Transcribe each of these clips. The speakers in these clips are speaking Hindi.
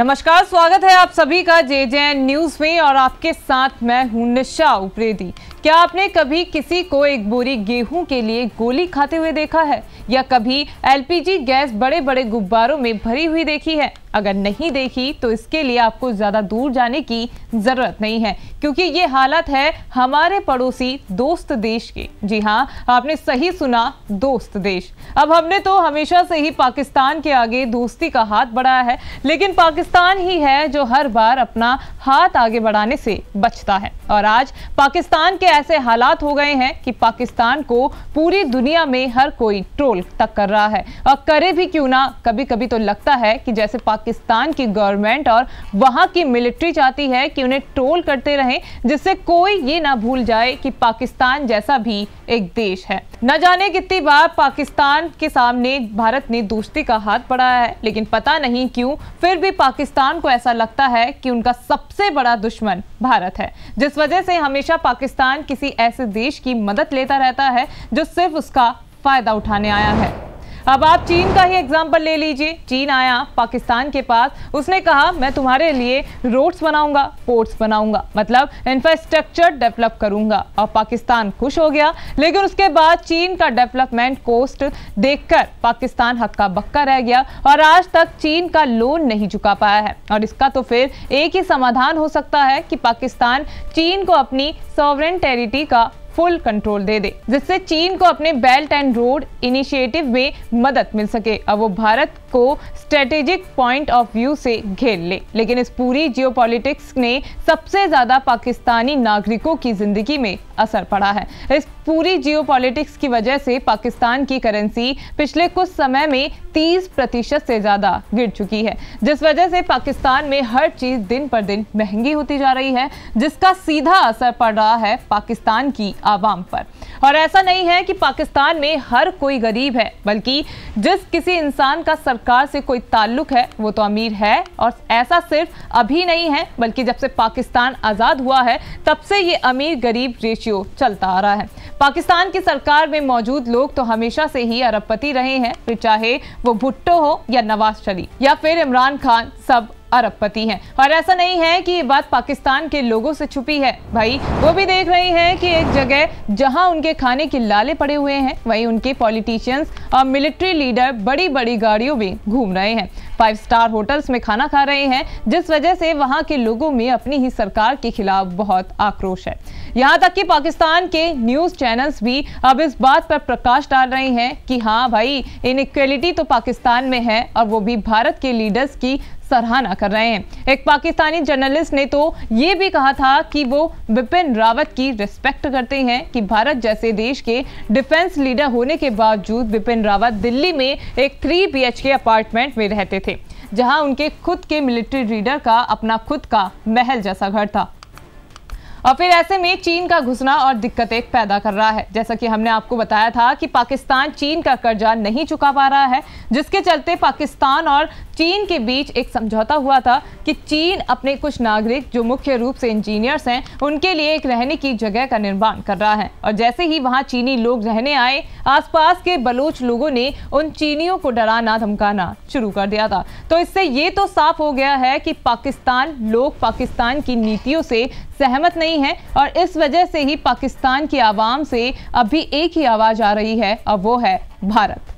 नमस्कार स्वागत है आप सभी का जे जे न्यूज में और आपके साथ मैं हूं निशा उप्रेदी क्या आपने कभी किसी को एक बोरी गेहूं के लिए गोली खाते हुए देखा है या कभी एलपीजी गैस बड़े बड़े गुब्बारों में भरी हुई देखी है अगर नहीं देखी तो इसके लिए आपको ज़्यादा दूर जाने की ज़रूरत नहीं है क्योंकि ये हालत है हमारे पड़ोसी दोस्त देश के जी हाँ आपने सही सुना दोस्त देश अब हमने तो हमेशा से ही पाकिस्तान के आगे दोस्ती का हाथ बढ़ाया है लेकिन पाकिस्तान ही है जो हर बार अपना हाथ आगे बढ़ाने से बचता है और आज पाकिस्तान के ऐसे हालात हो गए हैं कि पाकिस्तान को पूरी दुनिया में हर कोई ट्रोल तक कर रहा है और करे भी क्यों ना कभी कभी तो लगता है कि जैसे पाकिस्तान की गवर्नमेंट और वहाँ की मिलिट्री चाहती है कि उन्हें ट्रोल करते रहें जिससे कोई ये ना भूल जाए कि पाकिस्तान जैसा भी एक देश है न जाने कितनी बार पाकिस्तान के सामने भारत ने दोस्ती का हाथ बढ़ाया है लेकिन पता नहीं क्यों फिर भी पाकिस्तान को ऐसा लगता है कि उनका सबसे बड़ा दुश्मन भारत है जिस वजह से हमेशा पाकिस्तान किसी ऐसे देश की मदद लेता रहता है जो सिर्फ उसका फायदा उठाने आया है अब आप चीन का ही एग्जाम्पल ले लीजिए चीन आया पाकिस्तान के पास उसने कहा मैं तुम्हारे लिए रोड्स बनाऊंगा पोर्ट्स बनाऊंगा मतलब इंफ्रास्ट्रक्चर डेवलप करूंगा और पाकिस्तान खुश हो गया लेकिन उसके बाद चीन का डेवलपमेंट कोस्ट देखकर पाकिस्तान हक्का बक्का रह गया और आज तक चीन का लोन नहीं चुका पाया है और इसका तो फिर एक ही समाधान हो सकता है कि पाकिस्तान चीन को अपनी सॉवरन टेरिटी का फुल कंट्रोल दे दे जिससे चीन को अपने बेल्ट एंड रोड इनिशिएटिव में मदद मिल सके और वो भारत को स्ट्रेटेजिक पॉइंट ऑफ व्यू से घेर ले लेकिन इस पूरी जियोपॉलिटिक्स ने सबसे ज्यादा पाकिस्तानी नागरिकों की जिंदगी में असर पड़ा है इस पूरी जियोपॉलिटिक्स की वजह से पाकिस्तान की करेंसी पिछले कुछ समय में 30 प्रतिशत से ज़्यादा गिर चुकी है जिस वजह से पाकिस्तान में हर चीज़ दिन पर दिन महंगी होती जा रही है जिसका सीधा असर पड़ रहा है पाकिस्तान की आवाम पर और ऐसा नहीं है कि पाकिस्तान में हर कोई गरीब है बल्कि जिस किसी इंसान का सरकार से कोई ताल्लुक है वो तो अमीर है और ऐसा सिर्फ अभी नहीं है बल्कि जब से पाकिस्तान आज़ाद हुआ है तब से ये अमीर गरीब रेशियो चलता आ रहा है पाकिस्तान की सरकार में मौजूद लोग तो हमेशा से ही अरबपति रहे हैं फिर चाहे वो भुट्टो हो या नवाज शरीफ या फिर इमरान खान सब अरबपति हैं और ऐसा नहीं है कि ये बात पाकिस्तान के लोगों से छुपी है भाई वो भी देख रहे हैं कि एक जगह जहां उनके खाने के लाले पड़े हुए हैं वहीं उनके पॉलिटिशियंस और मिलिट्री लीडर बड़ी बड़ी गाड़ियों में घूम रहे हैं फाइव स्टार होटल्स में खाना खा रहे हैं जिस वजह से वहाँ के लोगों में अपनी ही सरकार के खिलाफ बहुत आक्रोश है यहाँ तक कि पाकिस्तान के न्यूज़ चैनल्स भी अब इस बात पर प्रकाश डाल रहे हैं कि हाँ भाई इन तो पाकिस्तान में है और वो भी भारत के लीडर्स की सराहना कर रहे हैं एक पाकिस्तानी जर्नलिस्ट ने तो ये भी कहा था कि वो बिपिन रावत की रिस्पेक्ट करते हैं कि भारत जैसे देश के डिफेंस लीडर होने के बावजूद बिपिन रावत दिल्ली में एक थ्री बी के अपार्टमेंट में रहते थे जहां उनके खुद के मिलिट्री रीडर का अपना खुद का महल जैसा घर था और फिर ऐसे में चीन का घुसना और दिक्कतें पैदा कर रहा है जैसा कि हमने आपको बताया था कि पाकिस्तान चीन का कर्जा नहीं चुका पा रहा है जिसके चलते पाकिस्तान और चीन के बीच एक समझौता हुआ था कि चीन अपने कुछ नागरिक जो मुख्य रूप से इंजीनियर्स हैं उनके लिए एक रहने की जगह का निर्माण कर रहा है और जैसे ही वहाँ चीनी लोग रहने आए आसपास के बलोच लोगों ने उन चीनियों को डराना धमकाना शुरू कर दिया था तो इससे ये तो साफ हो गया है कि पाकिस्तान लोग पाकिस्तान की नीतियों से सहमत नहीं है और इस वजह से ही पाकिस्तान की आवाम से अभी एक ही आवाज़ आ रही है और वो है भारत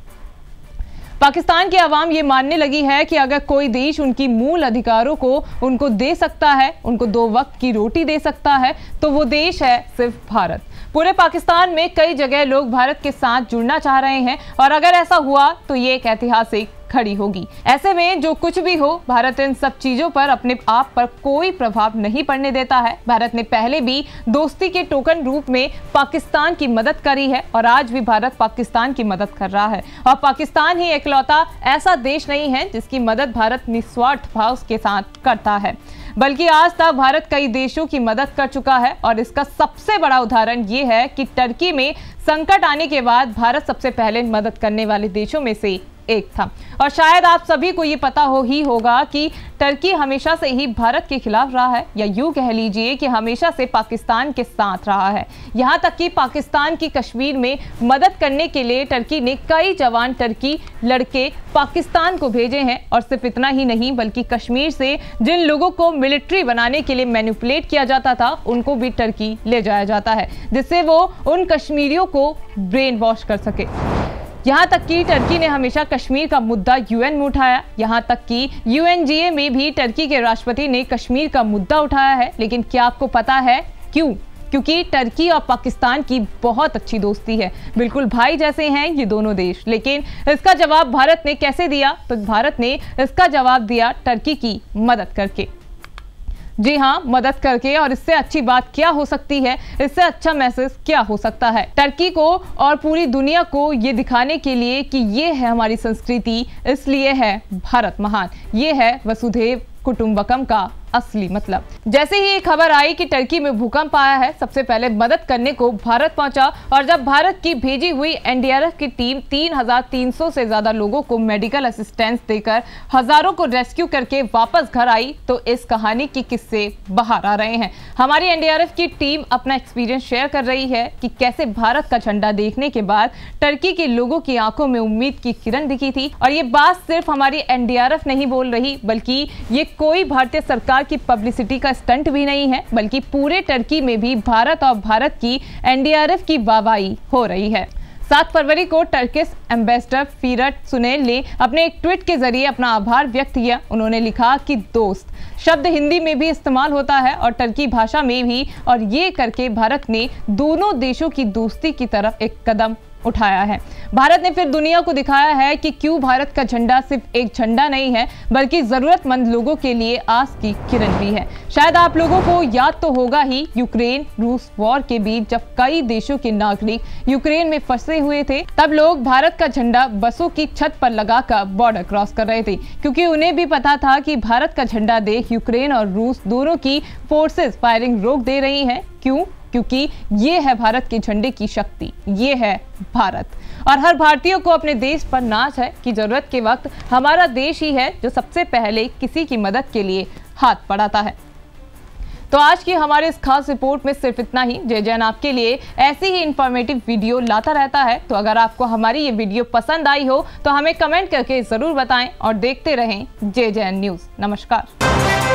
पाकिस्तान की आवाम ये मानने लगी है कि अगर कोई देश उनकी मूल अधिकारों को उनको दे सकता है उनको दो वक्त की रोटी दे सकता है तो वो देश है सिर्फ भारत पूरे पाकिस्तान में कई जगह लोग भारत के साथ जुड़ना चाह रहे हैं और अगर ऐसा हुआ तो ये एक ऐतिहासिक खड़ी होगी ऐसे में जो कुछ भी हो भारत इन सब चीजों पर अपने आप पर कोई प्रभाव नहीं पड़ने देता है भारत ने पहले भी दोस्ती के टोकन रूप में पाकिस्तान की मदद करी है और आज भी भारत पाकिस्तान की मदद कर रहा है और पाकिस्तान ही इकलौता ऐसा देश नहीं है जिसकी मदद भारत निस्वार्थ भाव के साथ करता है बल्कि आज तक भारत कई देशों की मदद कर चुका है और इसका सबसे बड़ा उदाहरण ये है कि टर्की में संकट आने के बाद भारत सबसे पहले मदद करने वाले देशों में से एक था और शायद आप सभी को ये पता हो ही होगा कि टर्की हमेशा से ही भारत के खिलाफ रहा है या यूं कह लीजिए कि हमेशा से पाकिस्तान के साथ रहा है यहाँ तक कि पाकिस्तान की कश्मीर में मदद करने के लिए टर्की ने कई जवान टर्की लड़के पाकिस्तान को भेजे हैं और सिर्फ इतना ही नहीं बल्कि कश्मीर से जिन लोगों को मिलिट्री बनाने के लिए मैनिपुलेट किया जाता था उनको भी टर्की ले जाया जाता है जिससे वो उन कश्मीरियों को ब्रेन वॉश कर सके यहाँ तक कि टर्की ने हमेशा कश्मीर का मुद्दा यूएन में उठाया यहाँ तक कि यूएनजीए में भी टर्की के राष्ट्रपति ने कश्मीर का मुद्दा उठाया है लेकिन क्या आपको पता है क्यों क्योंकि टर्की और पाकिस्तान की बहुत अच्छी दोस्ती है बिल्कुल भाई जैसे हैं ये दोनों देश लेकिन इसका जवाब भारत ने कैसे दिया तो भारत ने इसका जवाब दिया टर्की की मदद करके जी हाँ मदद करके और इससे अच्छी बात क्या हो सकती है इससे अच्छा मैसेज क्या हो सकता है टर्की को और पूरी दुनिया को ये दिखाने के लिए कि ये है हमारी संस्कृति इसलिए है भारत महान ये है वसुधेव कुटुम्बकम का असली मतलब जैसे ही खबर आई कि टर्की में भूकंप आया है सबसे पहले मदद करने को भारत पहुंचा और जब भारत की भेजी हुई एनडीआरएफ की टीम 3,300 से ज्यादा लोगों को मेडिकल असिस्टेंस देकर हजारों को रेस्क्यू करके वापस घर आई तो इस कहानी के किस्से बाहर आ रहे हैं हमारी एनडीआरएफ की टीम अपना एक्सपीरियंस शेयर कर रही है कि कैसे भारत का झंडा देखने के बाद टर्की के लोगों की आंखों में उम्मीद की किरण दिखी थी और ये बात सिर्फ हमारी एनडीआरएफ नहीं बोल रही बल्कि ये कोई भारतीय सरकार कहा कि पब्लिसिटी का स्टंट भी नहीं है बल्कि पूरे टर्की में भी भारत और भारत की एनडीआरएफ की वाहवाही हो रही है सात फरवरी को टर्किस एम्बेसडर फीरत सुनेल ने अपने एक ट्वीट के जरिए अपना आभार व्यक्त किया उन्होंने लिखा कि दोस्त शब्द हिंदी में भी इस्तेमाल होता है और टर्की भाषा में भी और ये करके भारत ने दोनों देशों की दोस्ती की तरफ एक कदम उठाया है भारत ने फिर दुनिया को दिखाया है कि क्यों भारत का झंडा सिर्फ एक झंडा नहीं है बल्कि ज़रूरतमंद लोगों के लिए आस की किरण भी है शायद आप लोगों को याद तो होगा ही यूक्रेन रूस वॉर के बीच जब कई देशों के नागरिक यूक्रेन में फंसे हुए थे तब लोग भारत का झंडा बसों की छत पर लगाकर बॉर्डर क्रॉस कर रहे थे क्योंकि उन्हें भी पता था कि भारत का झंडा देख यूक्रेन और रूस दोनों की फोर्सेज फायरिंग रोक दे रही है क्यों क्योंकि ये है भारत के झंडे की शक्ति ये है भारत और हर भारतीय को अपने देश पर नाच है कि ज़रूरत के वक्त हमारा देश ही है जो सबसे पहले किसी की मदद के लिए हाथ पड़ाता है तो आज की हमारे इस खास रिपोर्ट में सिर्फ इतना ही जय जैन आपके लिए ऐसी ही इंफॉर्मेटिव वीडियो लाता रहता है तो अगर आपको हमारी ये वीडियो पसंद आई हो तो हमें कमेंट करके ज़रूर बताएं और देखते रहें जय जैन न्यूज़ नमस्कार